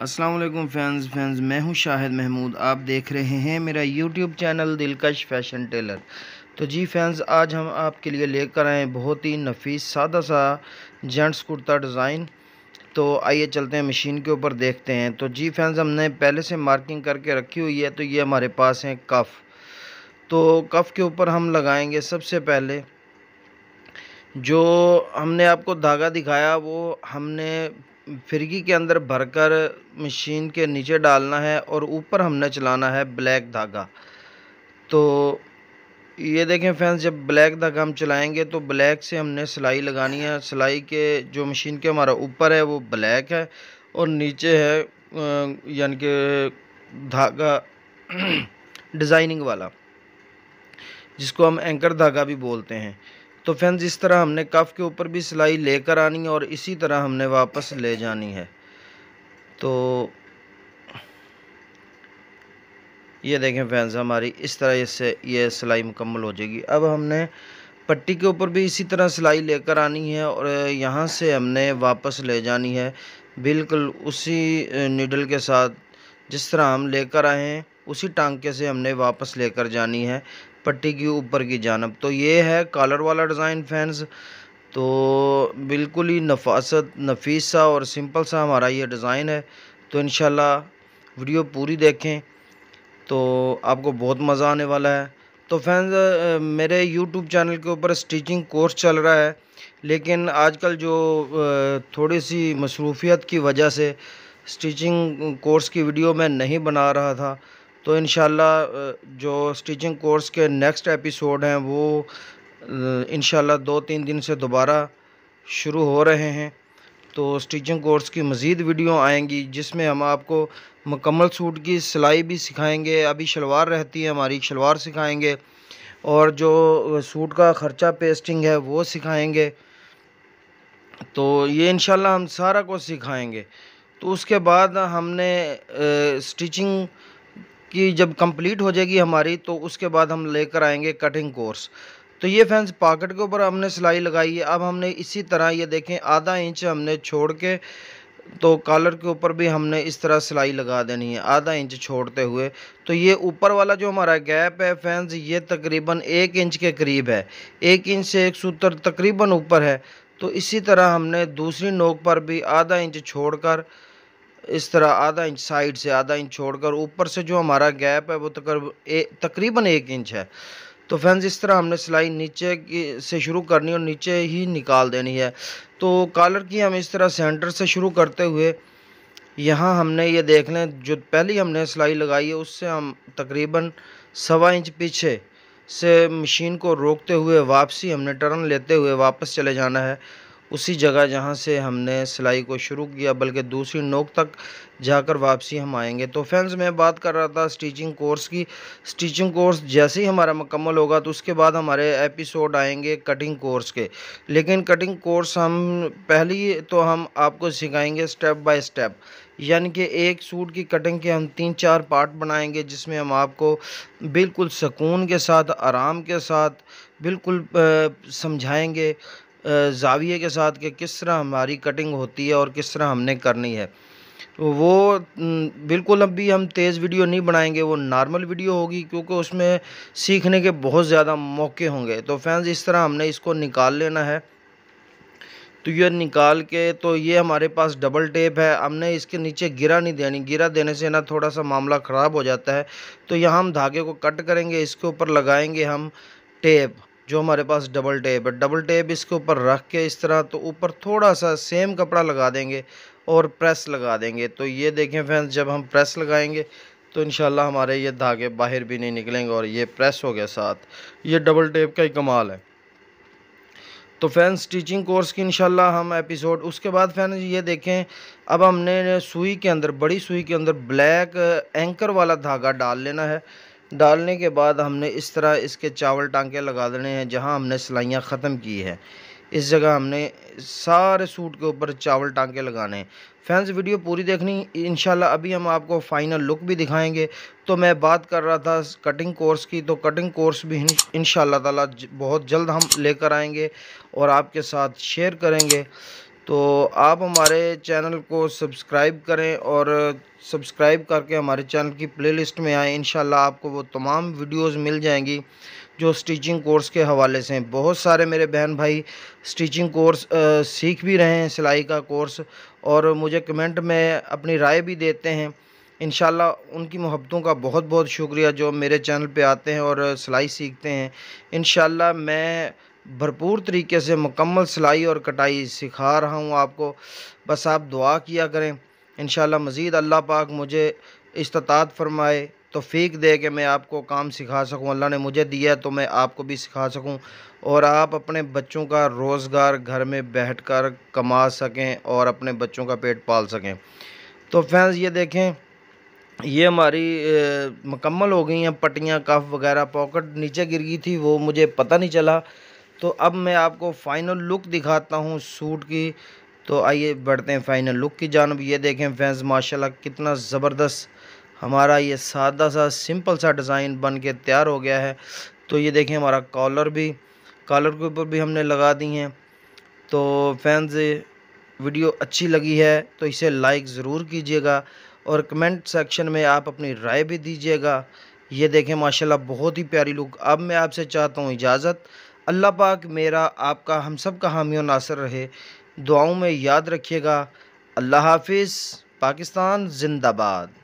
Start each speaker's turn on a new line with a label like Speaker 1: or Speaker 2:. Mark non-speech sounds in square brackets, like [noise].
Speaker 1: Aslam fans fans मैं हूं शाहिद महमूद आप देख रहे हैं मेरा YouTube channel Dilkash fashion tailor तो जी फैंस आज हम आपके लिए लेकर आए बहुत ही नफीस सादा सा जेंट्स कुर्ता डिज़ाइन तो आइए चलते हैं मशीन के ऊपर देखते हैं तो जी फैंस हमने पहले से मार्किंग करके रखी हुई है तो ये हमारे पास हैं कफ़ तो कफ़ के ऊपर हम लगाएंगे सबसे पहले जो हमने आपको धागा दिखाया वो हमने फिरकी के अंदर भरकर मशीन के नीचे डालना है और ऊपर हमने चलाना है ब्लैक धागा तो ये देखें फैंस जब ब्लैक धागा हम चलाएंगे तो ब्लैक से हमने सिलाई लगानी है सिलाई के जो मशीन के हमारा ऊपर है वो ब्लैक है और नीचे है यानी कि धागा [clears throat] डिज़ाइनिंग वाला जिसको हम एंकर धागा भी बोलते हैं तो फ्रेंड्स इस तरह हमने कफ़ के ऊपर भी सिलाई लेकर आनी है और इसी तरह हमने वापस ले जानी है तो ये देखें फ्रेंड्स हमारी इस तरह इससे ये सिलाई मुकम्मल हो जाएगी अब हमने पट्टी के ऊपर भी इसी तरह सिलाई लेकर आनी है और यहाँ से हमने वापस ले जानी है बिल्कुल उसी नीडल के साथ जिस तरह हम लेकर आए हैं उसी टांके से हमने वापस लेकर जानी है पट्टी की ऊपर की जानब तो ये है कॉलर वाला डिज़ाइन फैंस तो बिल्कुल ही नफासत नफीस सा और सिंपल सा हमारा ये डिज़ाइन है तो इन वीडियो पूरी देखें तो आपको बहुत मज़ा आने वाला है तो फैंस मेरे यूट्यूब चैनल के ऊपर स्टिचिंग कोर्स चल रहा है लेकिन आजकल जो थोड़ी सी मसरूफियत की वजह से स्टिचिंग कोर्स की वीडियो मैं नहीं बना रहा था तो इन जो स्टिचिंग कोर्स के नेक्स्ट एपिसोड हैं वो इन दो तीन दिन से दोबारा शुरू हो रहे हैं तो स्टिचिंग कोर्स की मज़ीद वीडियो आएंगी जिसमें हम आपको मुकम्मल सूट की सिलाई भी सिखाएंगे अभी शलवार रहती है हमारी शलवार सिखाएंगे और जो सूट का ख़र्चा पेस्टिंग है वो सिखाएंगे तो ये इन हम सारा कुछ सिखाएंगे तो उसके बाद हमने स्टिचिंग की जब कंप्लीट हो जाएगी हमारी तो उसके बाद हम लेकर आएंगे कटिंग कोर्स तो ये फैंस पॉकेट के ऊपर हमने सिलाई लगाई है अब हमने इसी तरह ये देखें आधा इंच हमने छोड़ के तो कॉलर के ऊपर भी हमने इस तरह सिलाई लगा देनी है आधा इंच छोड़ते हुए तो ये ऊपर वाला जो हमारा गैप है फैंस ये तकरीबन एक इंच के करीब है एक इंच से एक सूत्र तकरीबन ऊपर है तो इसी तरह हमने दूसरी नोक पर भी आधा इंच छोड़कर इस तरह आधा इंच साइड से आधा इंच छोड़कर ऊपर से जो हमारा गैप है वो तक तकरीबन एक इंच है तो फ्रेंड्स इस तरह हमने सिलाई नीचे की से शुरू करनी और नीचे ही निकाल देनी है तो कॉलर की हम इस तरह सेंटर से शुरू करते हुए यहाँ हमने ये देख लें जो पहली हमने सिलाई लगाई है उससे हम तकरीबन सवा इंच पीछे से मशीन को रोकते हुए वापसी हमने टर्न लेते हुए वापस चले जाना है उसी जगह जहाँ से हमने सिलाई को शुरू किया बल्कि दूसरी नोक तक जाकर वापसी हम आएंगे तो फ्रेंड्स मैं बात कर रहा था स्टिचिंग कोर्स की स्टिचिंग कोर्स जैसे ही हमारा मुकम्मल होगा तो उसके बाद हमारे एपिसोड आएंगे कटिंग कोर्स के लेकिन कटिंग कोर्स हम पहली तो हम आपको सिखाएंगे स्टेप बाय स्टेप यानी कि एक सूट की कटिंग के हम तीन चार पार्ट बनाएंगे जिसमें हम आपको बिल्कुल सुकून के साथ आराम के साथ बिल्कुल समझाएँगे जाविए के साथ कि किस तरह हमारी कटिंग होती है और किस तरह हमने करनी है वो बिल्कुल अब भी हम तेज़ वीडियो नहीं बनाएंगे वो नॉर्मल वीडियो होगी क्योंकि उसमें सीखने के बहुत ज़्यादा मौके होंगे तो फैंस इस तरह हमने इसको निकाल लेना है तो ये निकाल के तो ये हमारे पास डबल टेप है हमने इसके नीचे गिरा नहीं देनी गिरा देने से ना थोड़ा सा मामला ख़राब हो जाता है तो यहाँ हम धागे को कट करेंगे इसके ऊपर लगाएंगे हम टेप जो हमारे पास डबल टेप है डबल टेप इसके ऊपर रख के इस तरह तो ऊपर थोड़ा सा सेम कपड़ा लगा देंगे और प्रेस लगा देंगे तो ये देखें फैंस जब हम प्रेस लगाएंगे तो इन हमारे ये धागे बाहर भी नहीं निकलेंगे और ये प्रेस हो गया साथ ये डबल टेप का ही कमाल है तो फैन स्टिचिंग कोर्स की इनशाला हम एपिसोड उसके बाद फैन ये देखें अब हमने सुई के अंदर बड़ी सुई के अंदर ब्लैक एंकर वाला धागा डाल लेना है डालने के बाद हमने इस तरह इसके चावल टांके लगा देने हैं जहां हमने सिलाइयां ख़त्म की है इस जगह हमने सारे सूट के ऊपर चावल टांके लगाने हैं फैंस वीडियो पूरी देखनी इन अभी हम आपको फ़ाइनल लुक भी दिखाएंगे तो मैं बात कर रहा था कटिंग कोर्स की तो कटिंग कोर्स भी इन ताला बहुत जल्द हम लेकर आएंगे और आपके साथ शेयर करेंगे तो आप हमारे चैनल को सब्सक्राइब करें और सब्सक्राइब करके हमारे चैनल की प्लेलिस्ट में आएँ इन आपको वो तमाम वीडियोस मिल जाएंगी जो स्टिचिंग कोर्स के हवाले से बहुत सारे मेरे बहन भाई स्टिचिंग कोर्स आ, सीख भी रहे हैं सिलाई का कोर्स और मुझे कमेंट में अपनी राय भी देते हैं इन उनकी मोहब्बतों का बहुत बहुत शुक्रिया जो मेरे चैनल पर आते हैं और सिलाई सीखते हैं इन मैं भरपूर तरीके से मुकम्मल सिलाई और कटाई सिखा रहा हूँ आपको बस आप दुआ किया करें इन मज़ीद अल्लाह पाक मुझे इस्तात फरमाए तो फीक दे के मैं आपको काम सिखा सकूं अल्लाह ने मुझे दिया तो मैं आपको भी सिखा सकूं और आप अपने बच्चों का रोज़गार घर में बैठकर कमा सकें और अपने बच्चों का पेट पाल सकें तो फैंस ये देखें ये हमारी मुकम्मल हो गई हैं पट्टियाँ कफ वगैरह पॉकेट नीचे गिर गई थी वो मुझे पता नहीं चला तो अब मैं आपको फ़ाइनल लुक दिखाता हूँ सूट की तो आइए बढ़ते हैं फ़ाइनल लुक की जानब ये देखें फैंस माशाल्लाह कितना ज़बरदस्त हमारा ये सादा सा सिंपल सा डिज़ाइन बन के तैयार हो गया है तो ये देखें हमारा कॉलर भी कॉलर के ऊपर भी हमने लगा दी हैं तो फैंस वीडियो अच्छी लगी है तो इसे लाइक ज़रूर कीजिएगा और कमेंट सेक्शन में आप अपनी राय भी दीजिएगा ये देखें माशाल्लाह बहुत ही प्यारी लुक अब मैं आपसे चाहता हूँ इजाज़त अल्लाह पाक मेरा आपका हम सब का हामी और नासर रहे दुआओं में याद रखिएगा अल्लाह हाफिज़ पाकिस्तान ज़िंदाबाद